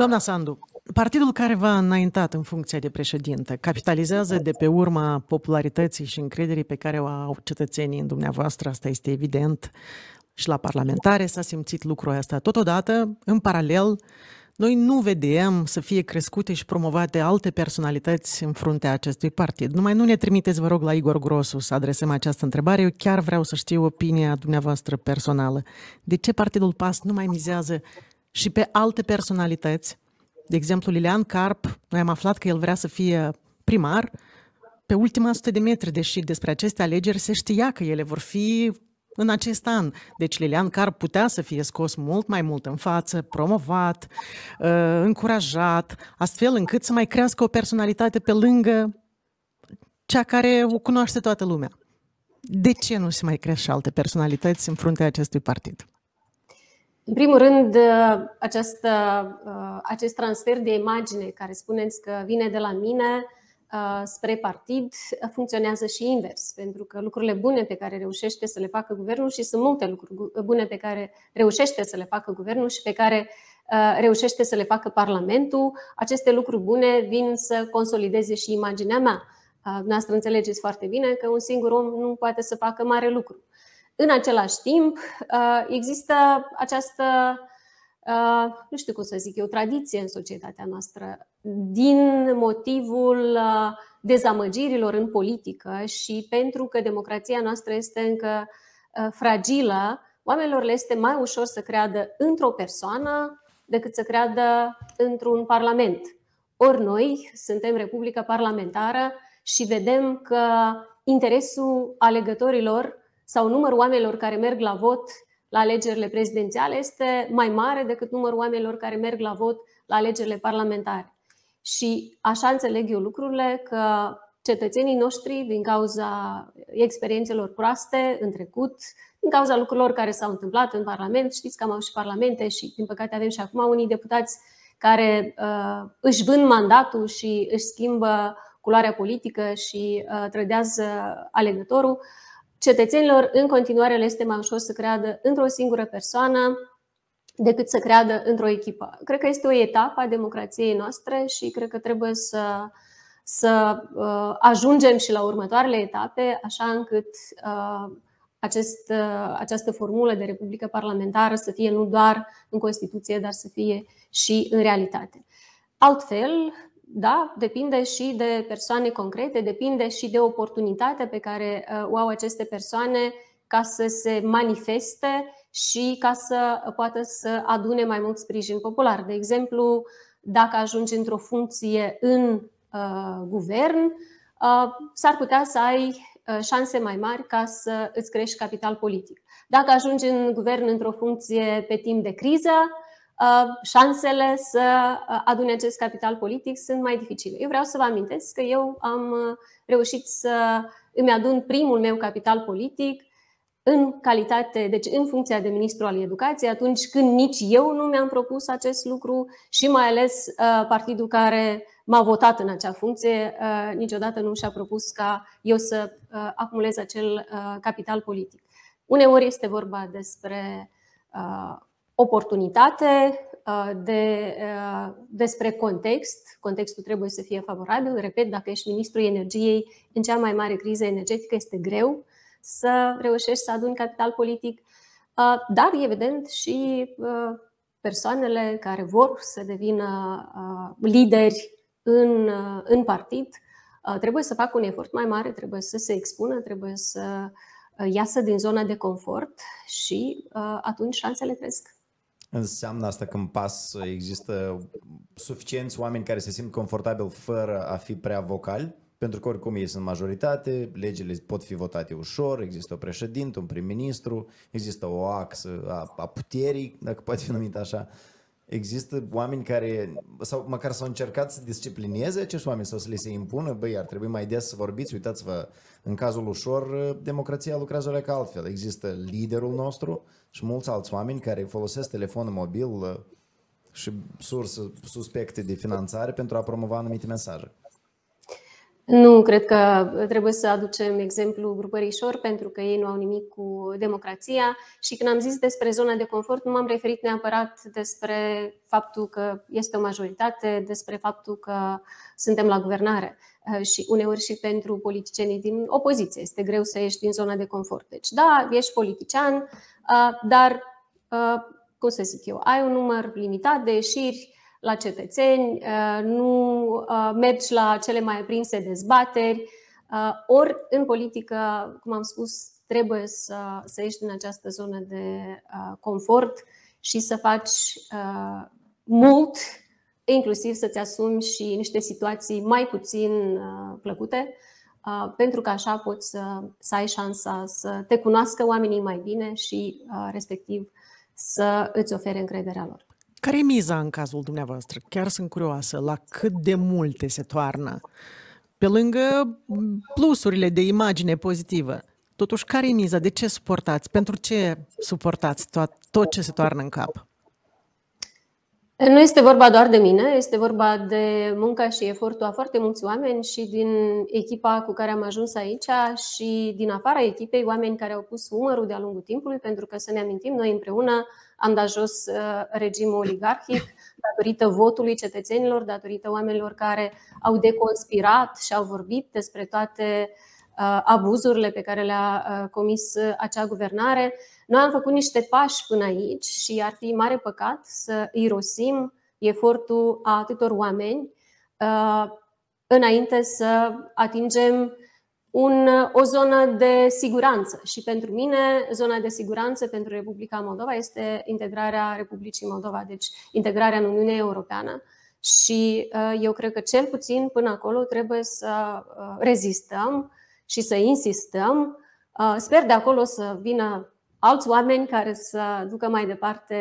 Doamna Sandu, partidul care v-a înaintat în funcția de președinte capitalizează de pe urma popularității și încrederii pe care o au cetățenii în dumneavoastră, asta este evident, și la parlamentare s-a simțit lucrul ăsta. Totodată, în paralel, noi nu vedem să fie crescute și promovate alte personalități în fruntea acestui partid. Numai nu ne trimiteți, vă rog, la Igor Grosu să adresăm această întrebare. Eu chiar vreau să știu opinia dumneavoastră personală. De ce Partidul PAS nu mai mizează și pe alte personalități. De exemplu, Lilian Carp, noi am aflat că el vrea să fie primar pe ultima 100 de metri, deși despre aceste alegeri se știa că ele vor fi în acest an. Deci Lilian Carp putea să fie scos mult mai mult în față, promovat, uh, încurajat, astfel încât să mai crească o personalitate pe lângă cea care o cunoaște toată lumea. De ce nu se mai crește și alte personalități în fruntea acestui partid? În primul rând, uh, acest, uh, uh, acest transfer de imagine care spuneți că vine de la mine spre partid funcționează și invers, pentru că lucrurile bune pe care reușește să le facă guvernul și sunt multe lucruri bune pe care reușește să le facă guvernul și pe care reușește să le facă Parlamentul, aceste lucruri bune vin să consolideze și imaginea mea. Noastră înțelegeți foarte bine că un singur om nu poate să facă mare lucru. În același timp, uh, există această, uh, nu știu cum să zic eu, tradiție în societatea noastră din motivul uh, dezamăgirilor în politică și pentru că democrația noastră este încă fragilă, oamenilor le este mai ușor să creadă într-o persoană decât să creadă într-un parlament. Ori noi suntem Republica Parlamentară și vedem că interesul alegătorilor sau numărul oamenilor care merg la vot la alegerile prezidențiale este mai mare decât numărul oamenilor care merg la vot la alegerile parlamentare. Și așa înțeleg eu lucrurile că cetățenii noștri, din cauza experiențelor proaste în trecut, din cauza lucrurilor care s-au întâmplat în Parlament, știți că am avut și parlamente și, din păcate, avem și acum unii deputați care uh, își vând mandatul și își schimbă culoarea politică și uh, trădează alegătorul cetățenilor în continuare le este mai ușor să creadă într-o singură persoană decât să creadă într-o echipă. Cred că este o etapă a democrației noastre și cred că trebuie să, să uh, ajungem și la următoarele etape, așa încât uh, acest, uh, această formulă de republică parlamentară să fie nu doar în Constituție, dar să fie și în realitate. Altfel, da, depinde și de persoane concrete, depinde și de oportunitatea pe care uh, o au aceste persoane ca să se manifeste și ca să poată să adune mai mult sprijin popular. De exemplu, dacă ajungi într-o funcție în uh, guvern, uh, s-ar putea să ai uh, șanse mai mari ca să îți crești capital politic. Dacă ajungi în guvern într-o funcție pe timp de criză, Uh, șansele să uh, adune acest capital politic sunt mai dificile. Eu vreau să vă amintesc că eu am uh, reușit să îmi adun primul meu capital politic în calitate, deci în funcția de ministru al educației, atunci când nici eu nu mi-am propus acest lucru și mai ales partidul care m-a votat în acea funcție, niciodată nu și-a propus ca eu să acumulez acel capital politic. Uneori este vorba despre oportunitate, uh, de, uh, despre context. Contextul trebuie să fie favorabil. Repet, dacă ești ministrul energiei în cea mai mare criză energetică, este greu să reușești să aduni capital politic, uh, dar, evident, și persoanele care vor să devină lideri în, în partid trebuie să facă un efort mai mare, trebuie să se expună, trebuie să iasă din zona de confort și atunci șansele cresc. Înseamnă asta că în pas există suficienți oameni care se simt confortabil fără a fi prea vocali? Pentru că oricum ei sunt majoritate, legile pot fi votate ușor, există o președinte, un prim-ministru, există o axă a, a puterii, dacă poate fi numit așa. Uh, Există oameni care, sau măcar s-au încercat să disciplineze acești oameni sau să li se impună, băi, ar trebui mai des să vorbiți, uitați-vă, în cazul ușor, democrația lucrează ca altfel. Există liderul nostru și mulți alți oameni care folosesc telefonul mobil uh, și surse suspecte de finanțare pentru a promova anumite mesaje. Nu, cred că trebuie să aducem exemplu grupărișor pentru că ei nu au nimic cu democrația și când am zis despre zona de confort nu m-am referit neapărat despre faptul că este o majoritate, despre faptul că suntem la guvernare eh, și uneori și pentru politicienii din opoziție este greu să ieși din zona de confort. Deci da, ești politician, eh, dar, eh, cum să zic eu, ai un număr limitat de ieșiri, la cetățeni, uh, nu uh, mergi la cele mai aprinse dezbateri, uh, ori în politică, cum am spus, trebuie să, să ieși din această zonă de confort și să faci mult, inclusiv să-ți asumi și niște situații mai puțin plăcute, pentru că așa poți să, să ai șansa să te cunoască oamenii mai bine și, respectiv, să îți ofere încrederea lor. Care e miza în cazul dumneavoastră? Chiar sunt curioasă la cât de multe se toarnă. Pe lângă plusurile de imagine pozitivă, totuși care e miza? De ce suportați? Pentru ce suportați tot, tot ce se toarnă în cap? Nu este vorba doar de mine, este vorba de munca și efortul a foarte mulți oameni și din echipa cu care am ajuns aici și din afara echipei, oameni care au pus umărul de-a lungul timpului, pentru că să ne amintim, noi împreună am dat jos uh, regimul oligarhic datorită votului cetățenilor, datorită oamenilor care au deconspirat și au vorbit despre toate Uh, abuzurile pe care le-a uh, comis uh, acea guvernare. Noi am făcut niște pași până aici și ar fi mare păcat să irosim efortul a atâtor oameni înainte să atingem un, o zonă de siguranță. Și pentru mine, zona de siguranță pentru Republica Moldova este integrarea Republicii Moldova, deci integrarea în Uniunea Europeană. Și eu cred că cel puțin până acolo trebuie să rezistăm și să insistăm. Uh, sper de acolo să vină alți oameni care să ducă mai departe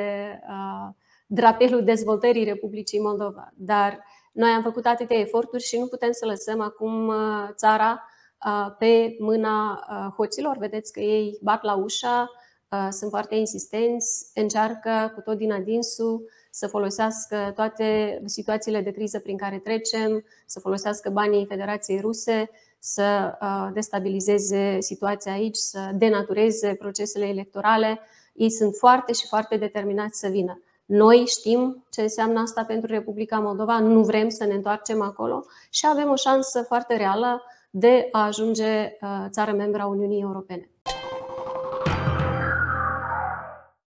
uh, drapelul dezvoltării Republicii Moldova. Dar noi am făcut atâtea eforturi și nu putem să lăsăm acum uh, țara pe mâna hoților. Vedeți că ei bat la ușa, Uh, sunt foarte insistenți, încearcă cu tot din adinsul să folosească toate situațiile de criză prin care trecem, să folosească banii Federației Ruse, să uh, destabilizeze situația aici, să denatureze procesele electorale. Ei sunt foarte și foarte determinați să vină. Noi știm ce înseamnă asta pentru Republica Moldova, nu vrem să ne întoarcem acolo și avem o șansă foarte reală de a ajunge uh, țară membra a Uniunii Europene.